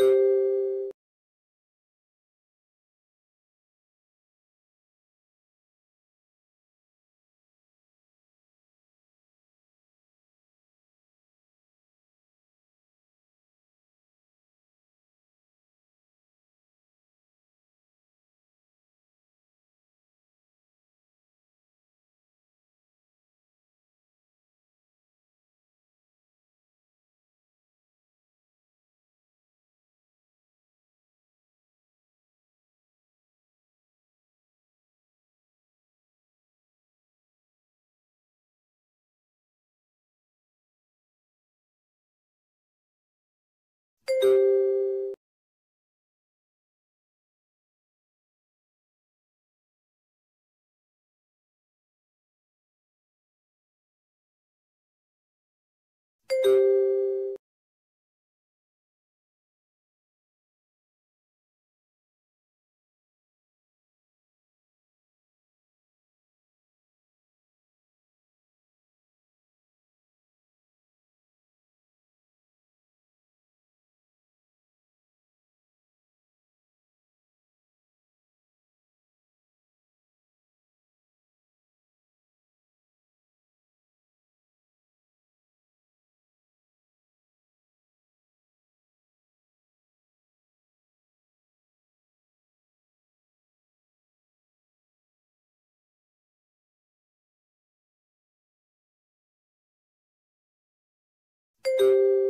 you you Thank you.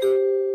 Thank you.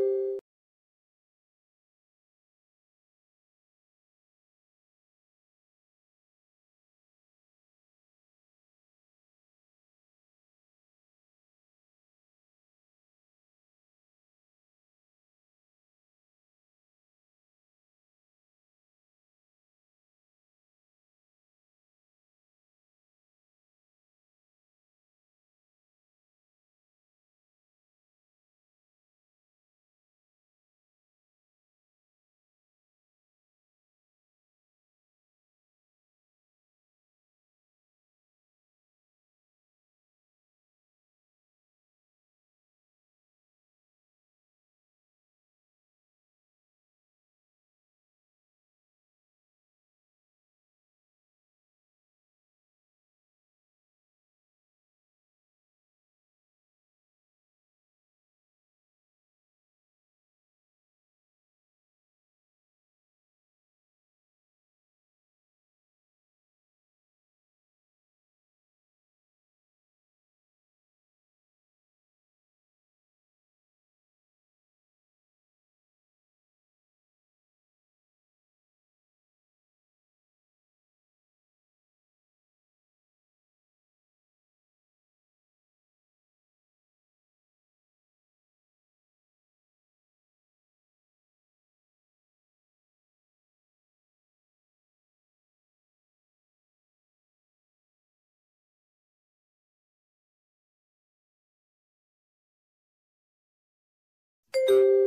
Thank you.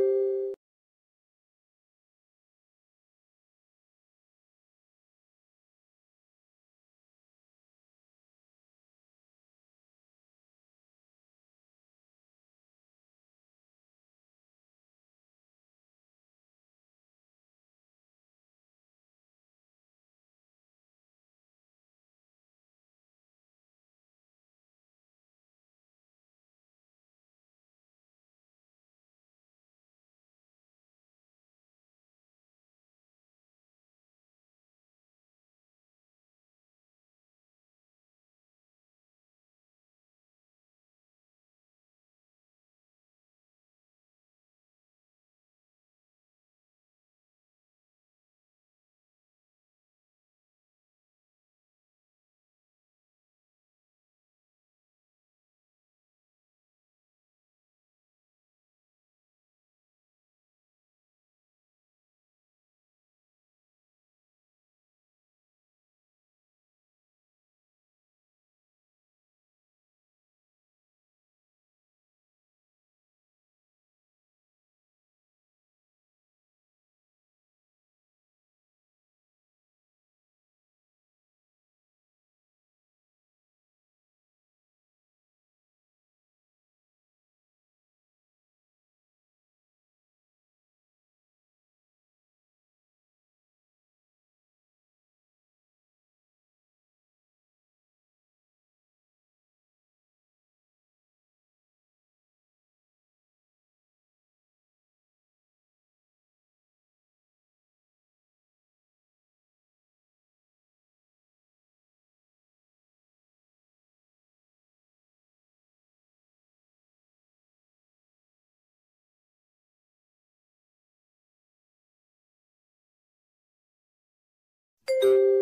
Thank you.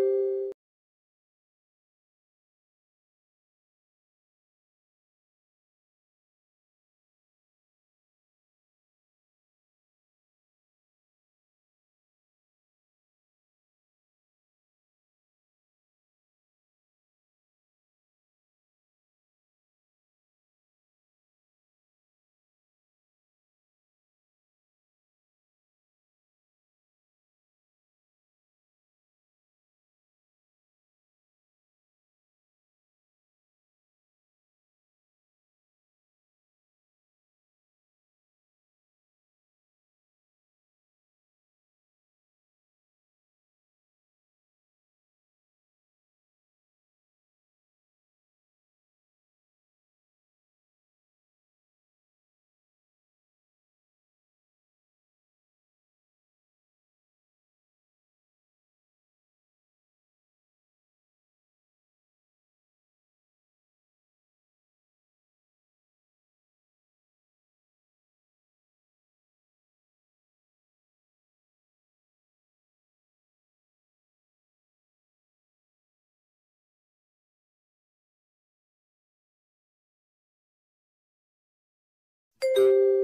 Thank you.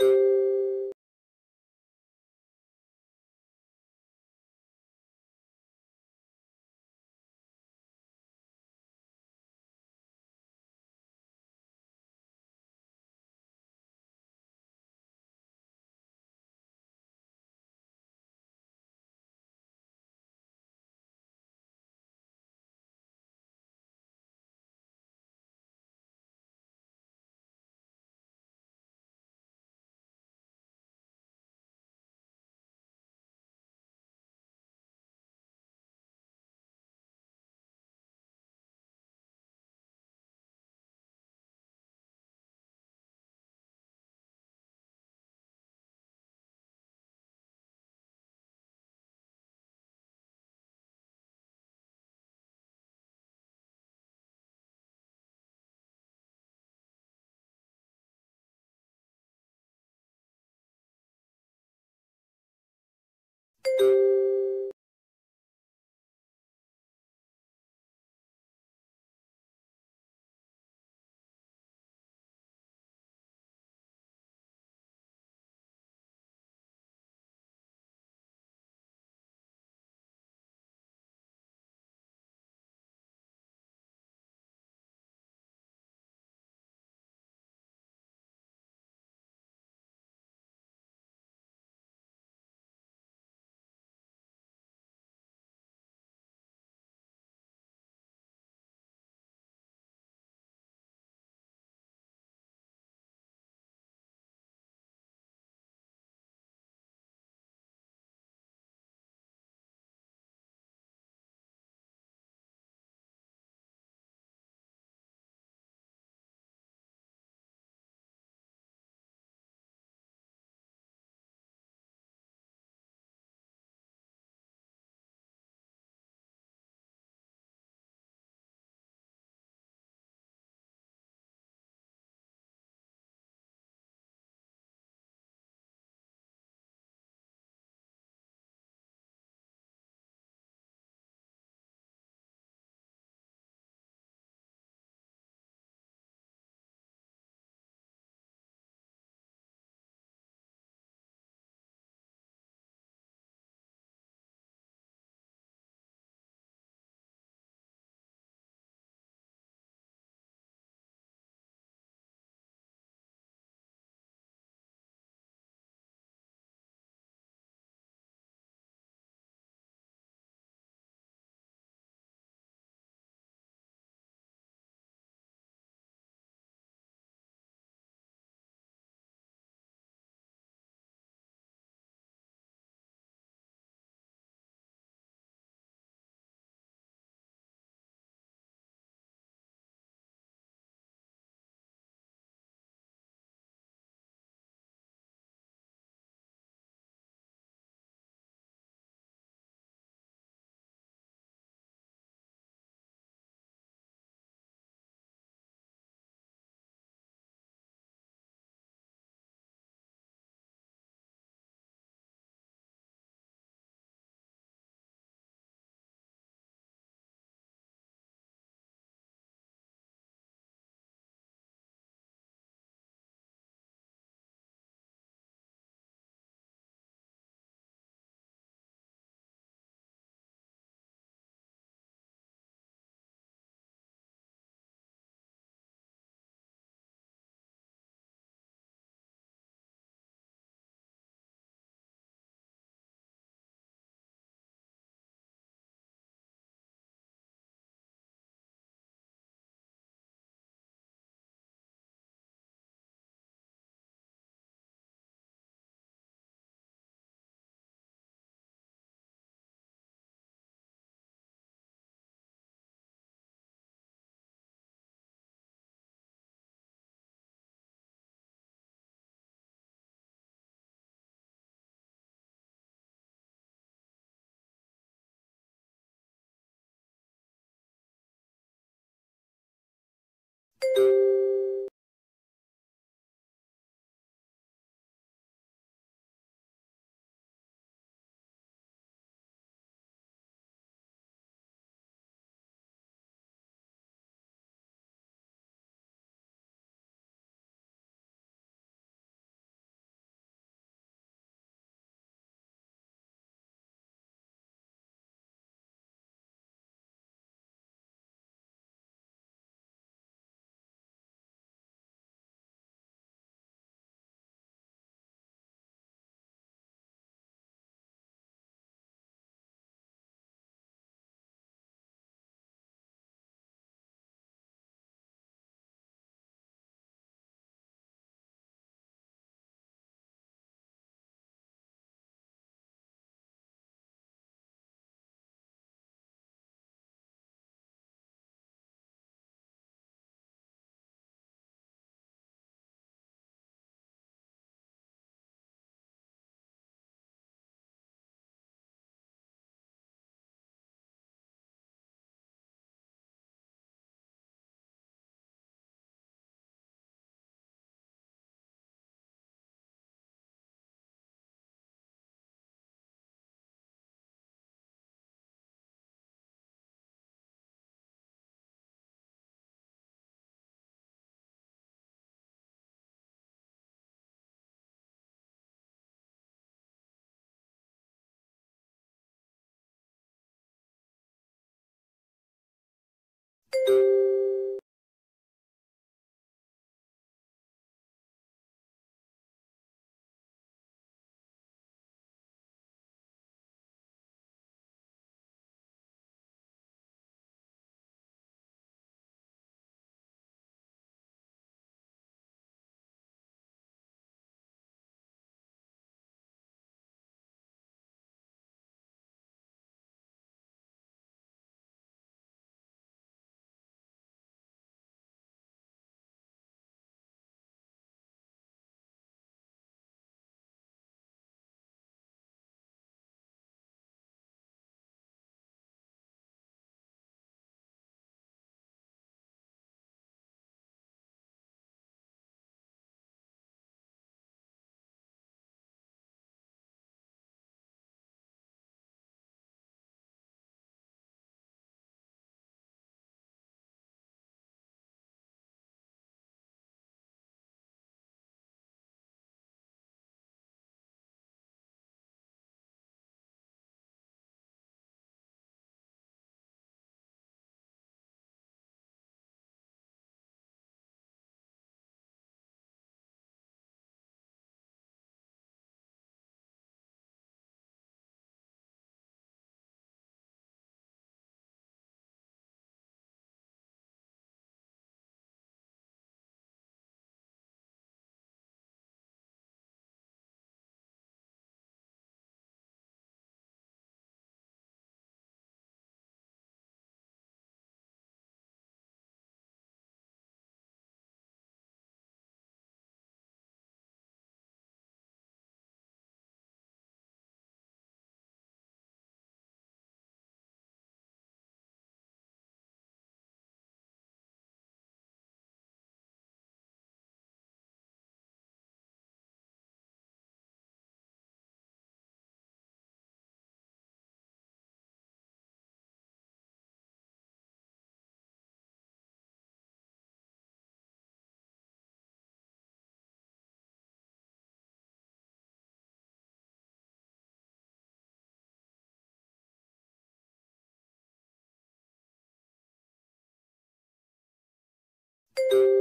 Thank you. thank you. thank you you Thank you.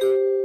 Thank you.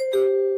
Thank you.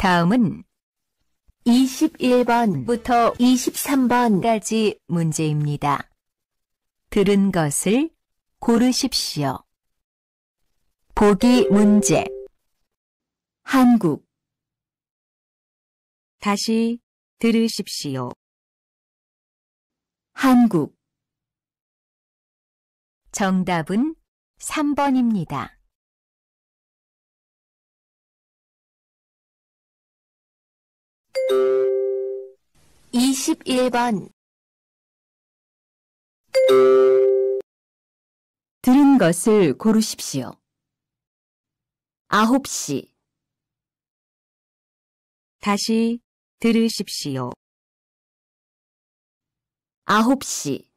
다음은 21번부터 23번까지 문제입니다. 들은 것을 고르십시오. 보기 문제 한국 다시 들으십시오. 한국 정답은 3번입니다. 21번 들은 것을 고르십시오. 9시 다시 들으십시오. 9시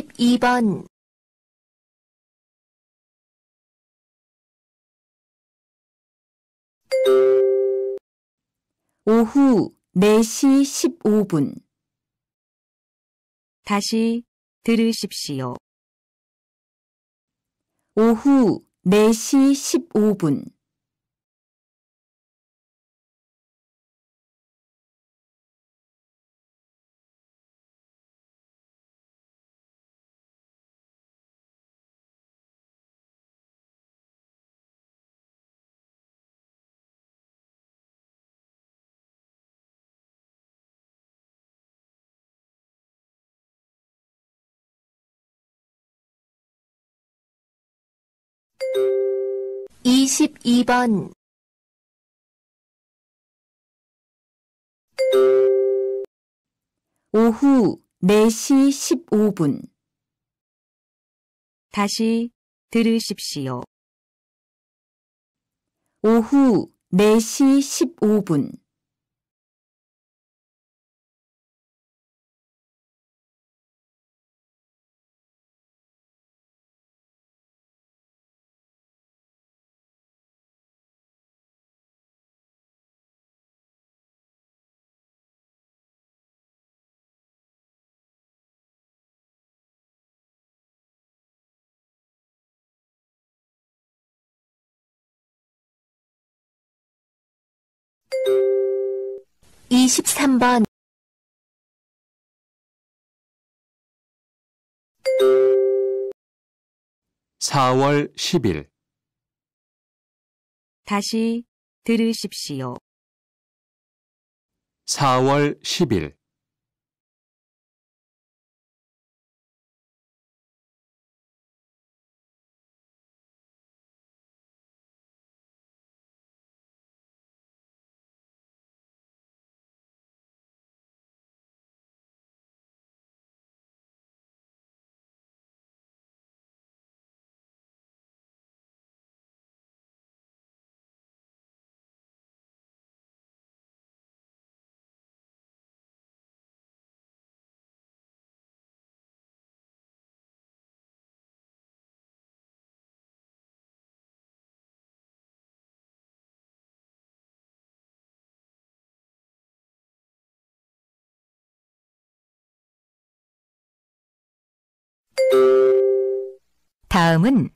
12번 오후 4시 15분 다시 들으십시오. 오후 4시 15분 22번 오후 4시 15분 다시 들으십시오. 오후 4시 15분 23번 4월 10일 다시 들으십시오. 4월 10일 다음은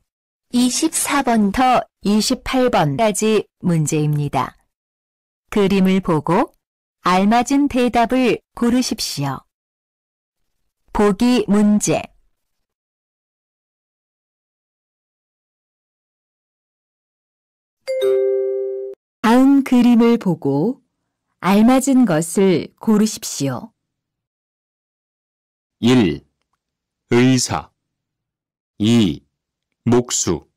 24번부터 28번까지 문제입니다. 그림을 보고 알맞은 대답을 고르십시오. 보기 문제 다음 그림을 보고 알맞은 것을 고르십시오. 1. 의사 2. 목수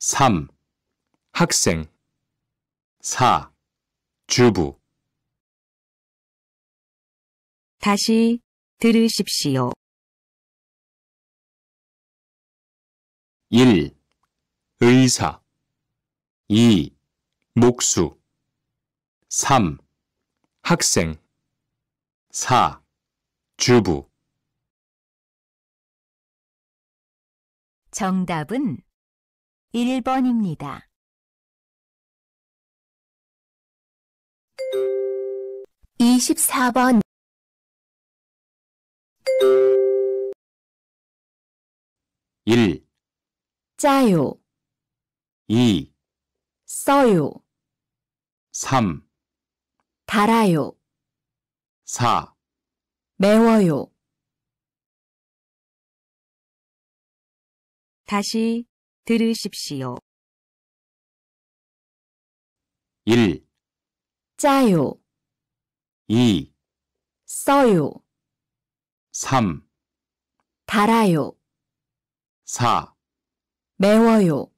3. 학생 4. 주부 다시 들으십시오. 1. 의사 2. 목수 3. 학생 4. 주부 정답은 1번입니다. 24번 1, 짜요, 2, 써요, 3, 달아요, 4 매워요. 다시 들으십시오. 1, 짜요, 2, 써요, 3, 달아요, 4, 매워요.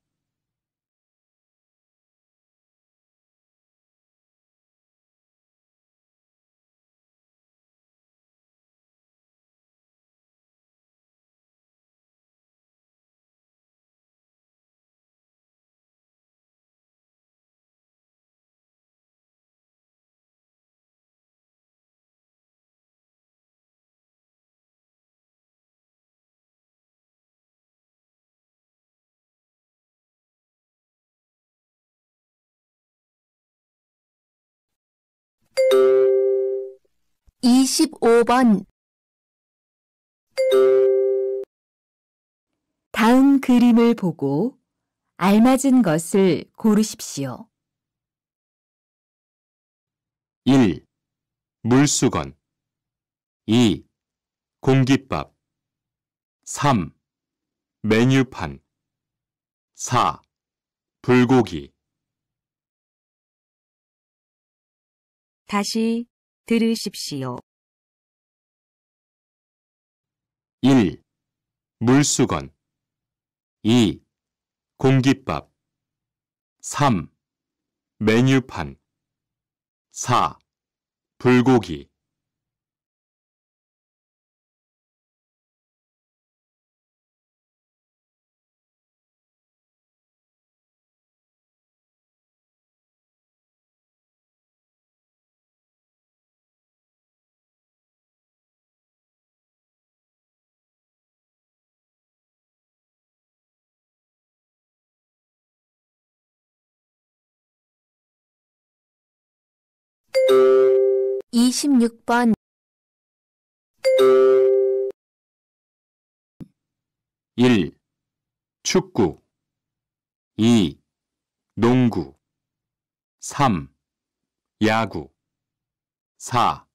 25번 다음 그림을 보고 알맞은 것을 고르십시오. 1. 물수건 2. 공깃밥 3. 메뉴판 4. 불고기 다시 들으십시오. 1. 물수건 2. 공깃밥 3. 메뉴판 4. 불고기 26번 1. 축구 2. 농구 3. 야구 4.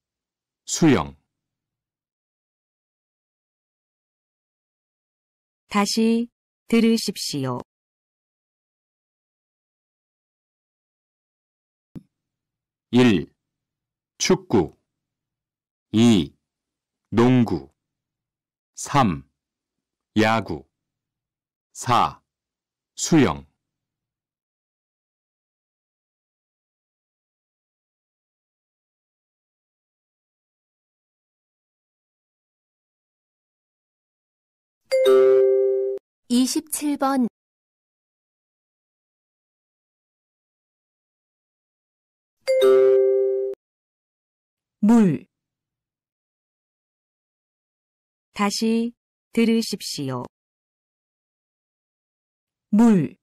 수영 다시 들으십시오. 1. 축구 2. 농구 3. 야구 4. 수영 2 7번 물 다시 들으십시오. 물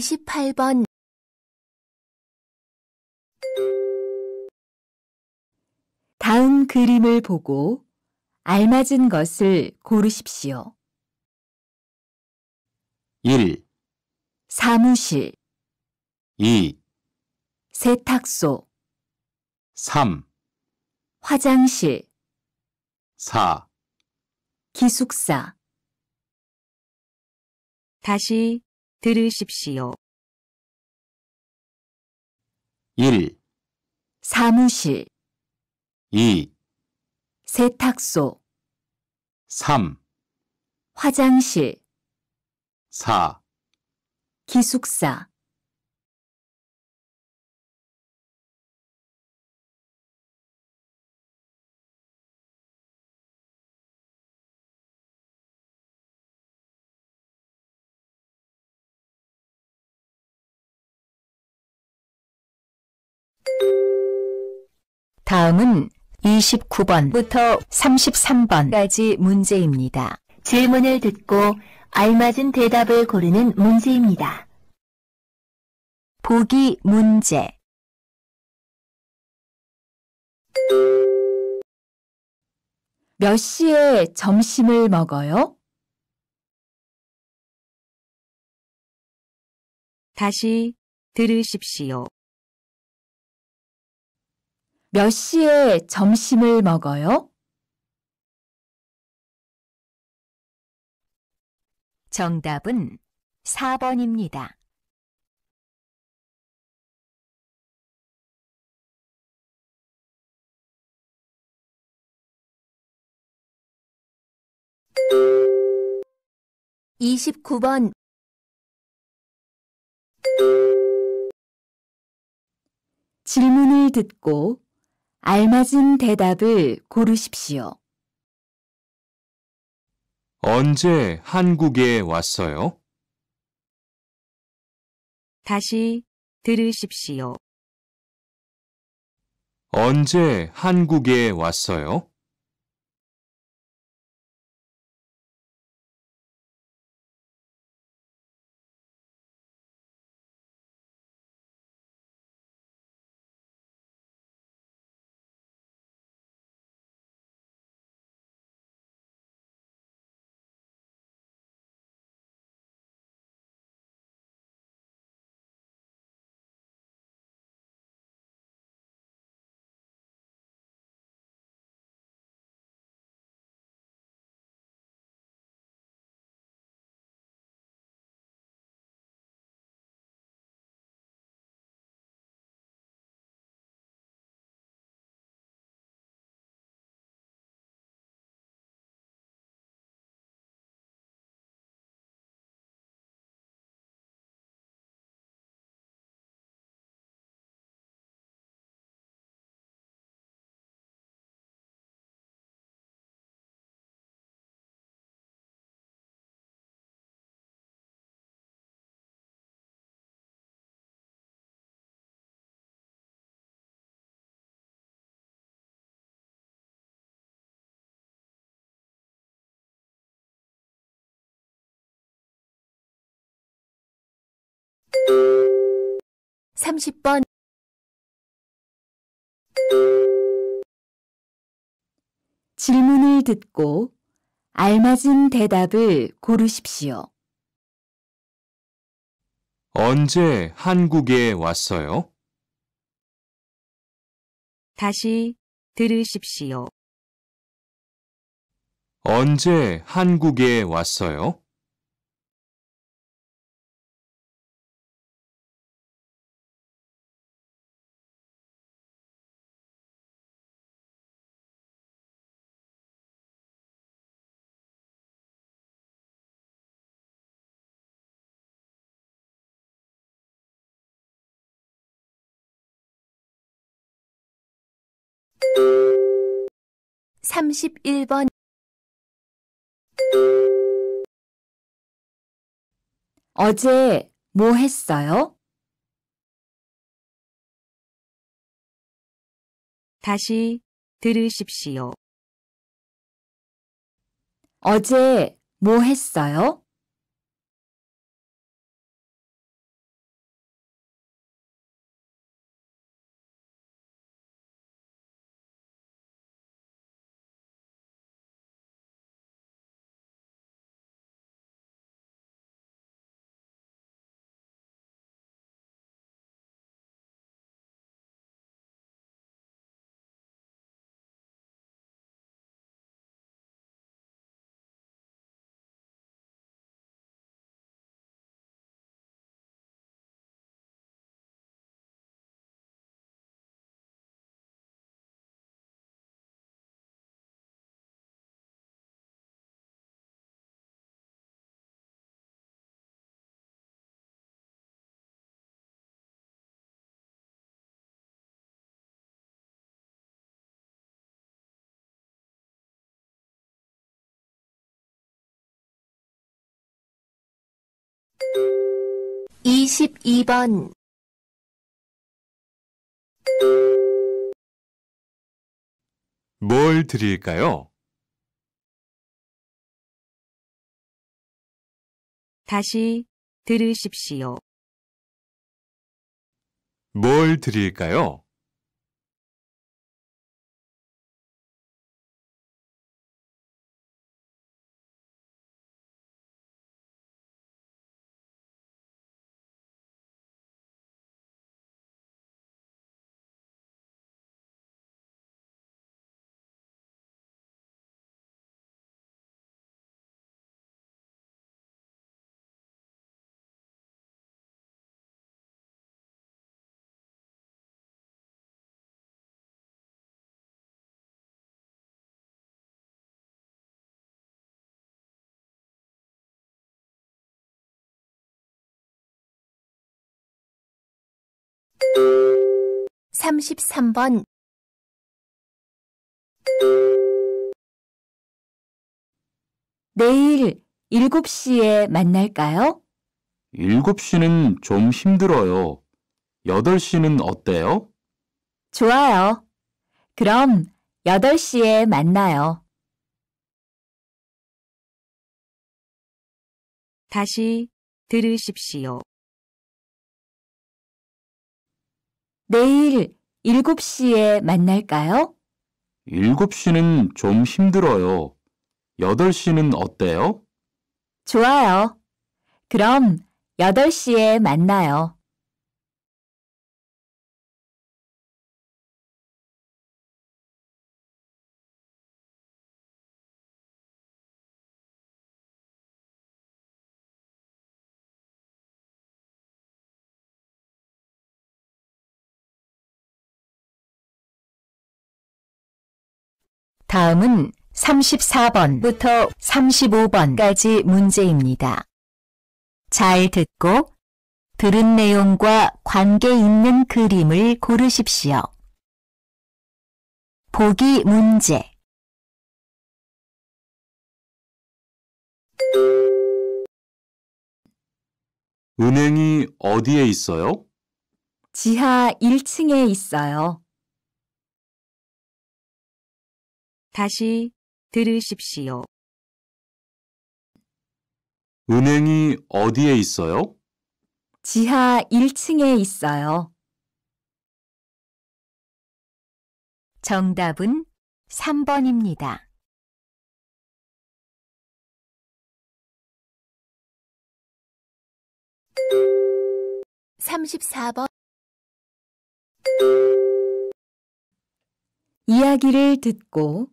28번 '다음 그림을 보고 알맞은 것을 고르십시오. 1, 사무실, 2, 세탁소, 3, 화장실, 4, 기숙사. 다시 들으십시오. 1, 사무실, 2, 세탁소, 3, 화장실, 4, 기숙사. 다음은 29번부터 33번까지 문제입니다. 질문을 듣고 알맞은 대답을 고르는 문제입니다. 보기 문제 몇 시에 점심을 먹어요? 다시 들으십시오. 몇 시에 점심을 먹어요? 정답은 4번입니다. 2 9번 질문을 듣고 알맞은 대답을 고르십시오. 언제 한국에 왔어요? 다시 들으십시오. 언제 한국에 왔어요? 30번 질문을 듣고 알맞은 대답을 고르십시오. 언제 한국에 왔어요? 다시 들으십시오. 언제 한국에 왔어요? 31번 '어제 뭐 했어요?' 다시 들으십시오. 어제 뭐 했어요? 22번 '뭘 드릴까요? 다시 들으십시오. 뭘 드릴까요? 33번 내일 7시에 만날까요? 7시는 좀 힘들어요. 8시는 어때요? 좋아요. 그럼 8시에 만나요. 다시 들으십시오. 내일 7시에 만날까요? 7시는 좀 힘들어요. 8시는 어때요? 좋아요. 그럼 8시에 만나요. 다음은 34번부터 35번까지 문제입니다. 잘 듣고 들은 내용과 관계 있는 그림을 고르십시오. 보기 문제 은행이 어디에 있어요? 지하 1층에 있어요. 다시 들으십시오. 은행이 어디에 있어요? 지하 1층에 있어요. 정답은 3번입니다. 삼십번 이야기를 듣고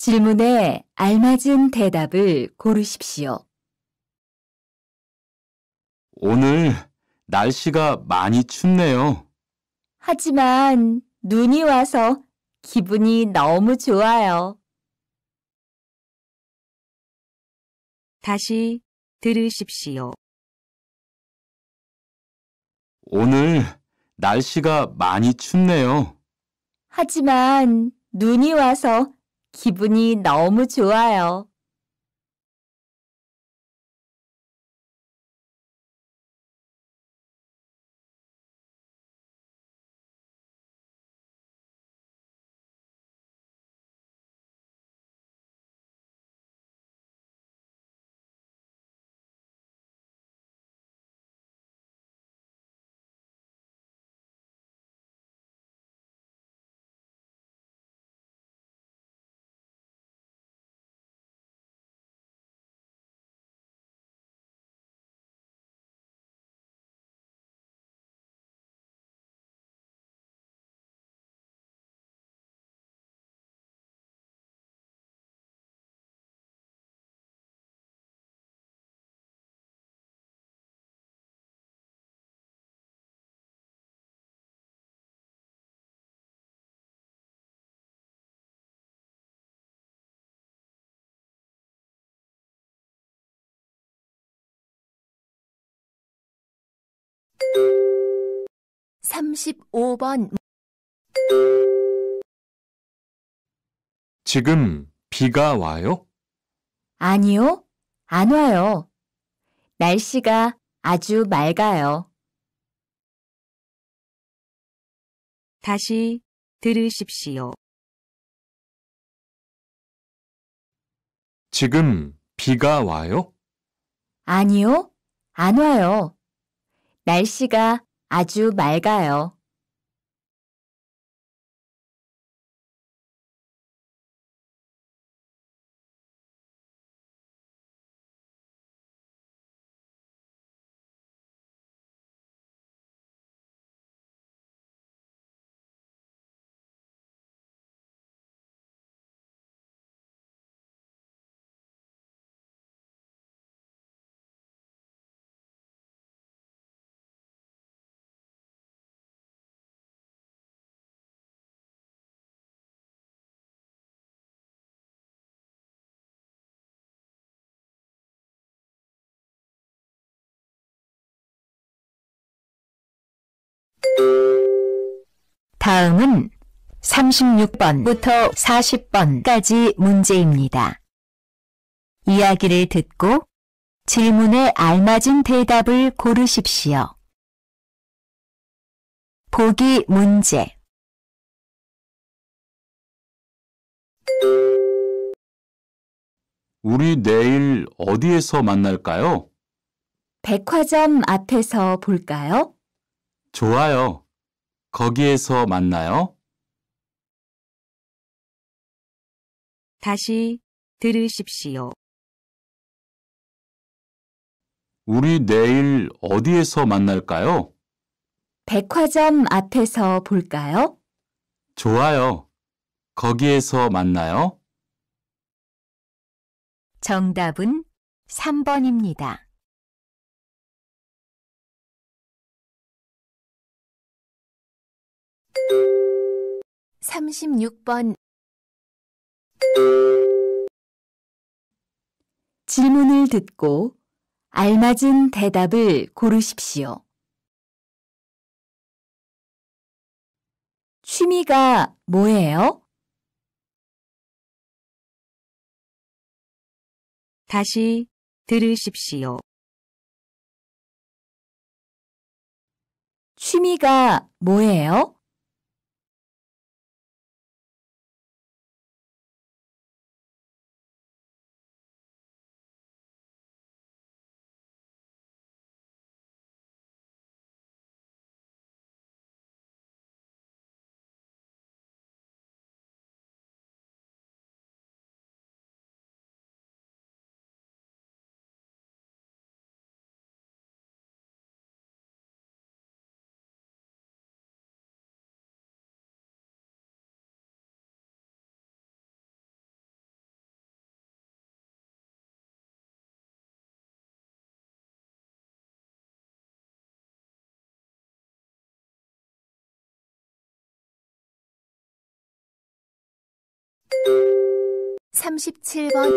질문에 알맞은 대답을 고르십시오. 오늘 날씨가 많이 춥네요. 하지만 눈이 와서 기분이 너무 좋아요. 다시 들으십시오. 오늘 날씨가 많이 춥네요. 하지만 눈이 와서 기분이 너무 좋아요. 35번 지금 비가 와요? 아니요, 안 와요. 날씨가 아주 맑아요. 다시 들으십시오. 지금 비가 와요? 아니요, 안 와요. 날씨가 아주 맑아요. 다음은 36번부터 40번까지 문제입니다. 이야기를 듣고 질문에 알맞은 대답을 고르십시오. 보기 문제 우리 내일 어디에서 만날까요? 백화점 앞에서 볼까요? 좋아요. 거기에서 만나요. 다시 들으십시오. 우리 내일 어디에서 만날까요? 백화점 앞에서 볼까요? 좋아요. 거기에서 만나요. 정답은 3번입니다. 36번 질문을 듣고 알맞은 대답을 고르십시오. 취미가 뭐예요? 다시 들으십시오. 취미가 뭐예요? 37번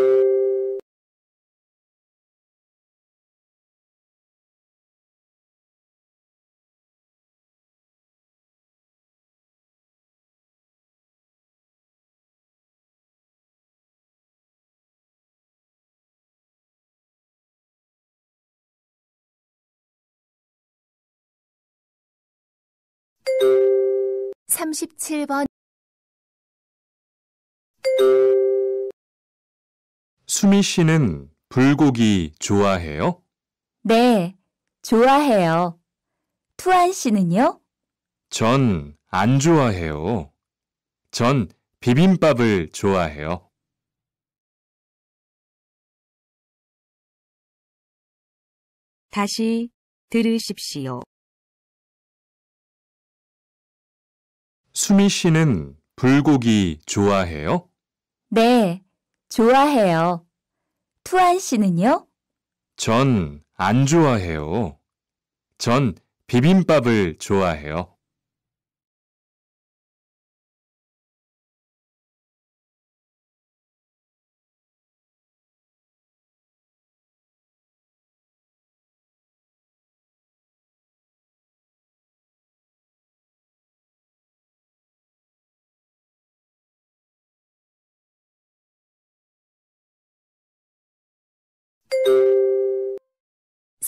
삼십번 수미 씨는 불고기 좋아해요? 네, 좋아해요. 투안 씨는요? 전 안 좋아해요. 전 비빔밥을 좋아해요. 다시 들으십시오. 수미 씨는 불고기 좋아해요? 네, 좋아해요. 투안 씨는요? 전 안 좋아해요. 전 비빔밥을 좋아해요.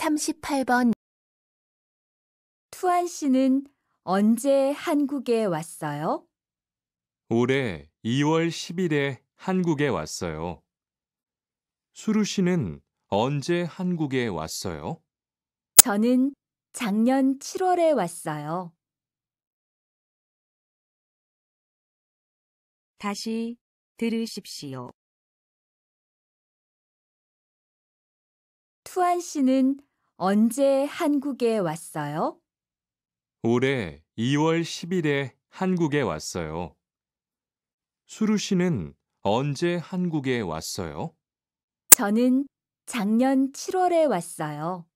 38번 투안 씨는 언제 한국에 왔어요? 올해 2월 10일에 한국에 왔어요. 수루 씨는 언제 한국에 왔어요? 저는 작년 7월에 왔어요. 다시 들으십시오. 투안 씨는 언제 한국에 왔어요? 올해 2월 10일에 한국에 왔어요. 수루 씨는 언제 한국에 왔어요? 저는 작년 7월에 왔어요.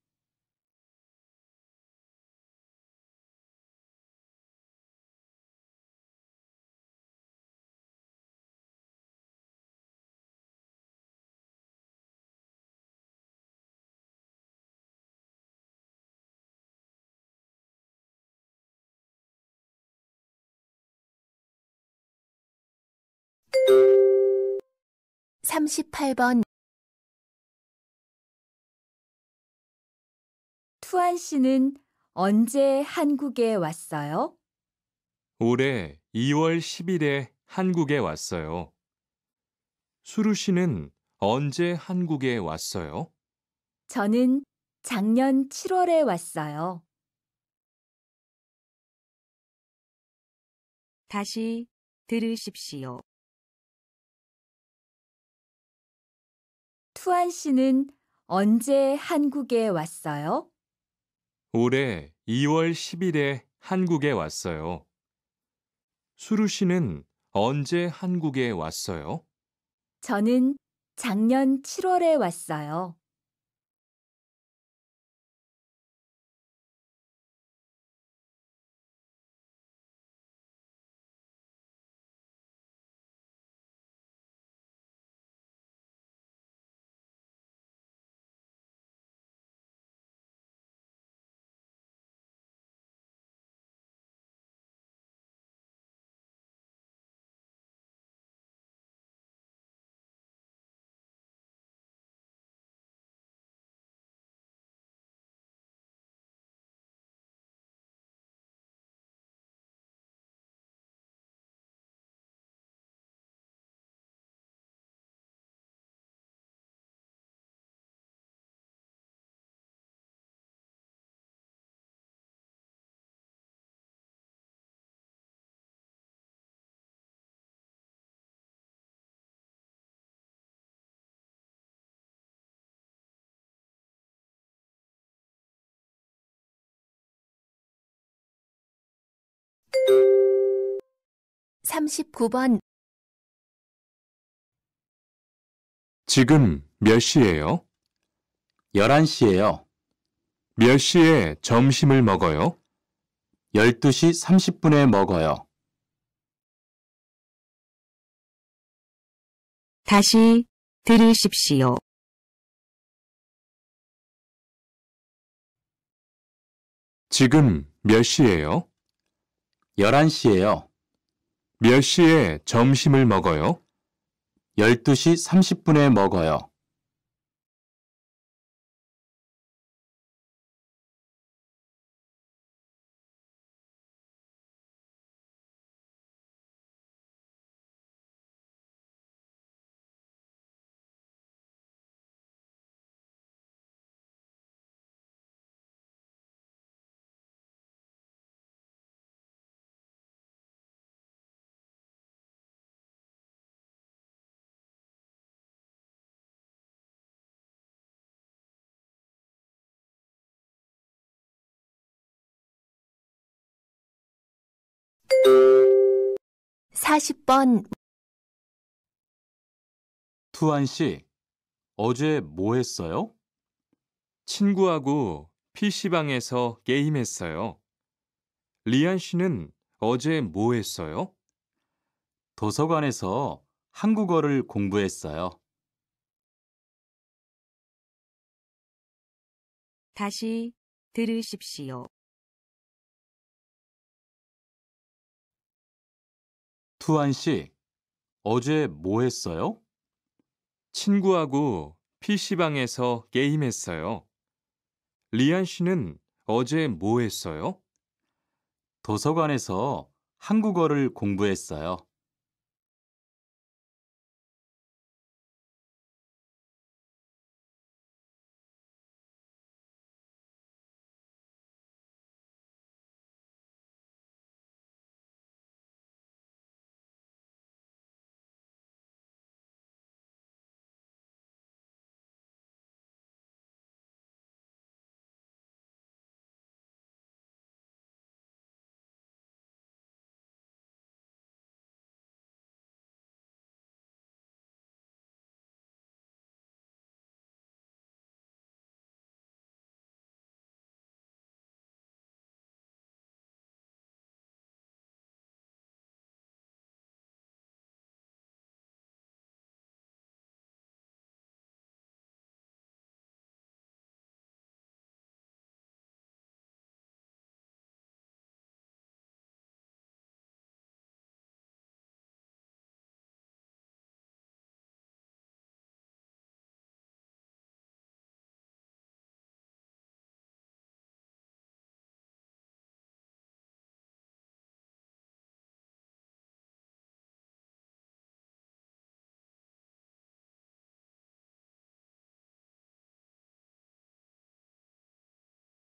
38번 투안 씨는 언제 한국에 왔어요? 올해 2월 10일에 한국에 왔어요. 수루 씨는 언제 한국에 왔어요? 저는 작년 7월에 왔어요. 다시 들으십시오. 투안 씨는 언제 한국에 왔어요? 올해 2월 10일에 한국에 왔어요. 수루 씨는 언제 한국에 왔어요? 저는 작년 7월에 왔어요. 39번 지금 몇 시예요? 11시예요. 몇 시에 점심을 먹어요? 12시 30분에 먹어요. 다시 들으십시오. 지금 몇 시예요? 11시예요. 몇 시에 점심을 먹어요? 12시 30분에 먹어요. 40번 투안 씨, 어제 뭐 했어요? 친구하고 PC방에서 게임했어요. 리안 씨는 어제 뭐 했어요? 도서관에서 한국어를 공부했어요. 다시 들으십시오. 투안 씨, 어제 뭐 했어요? 친구하고 PC방에서 게임했어요. 리안 씨는 어제 뭐 했어요? 도서관에서 한국어를 공부했어요.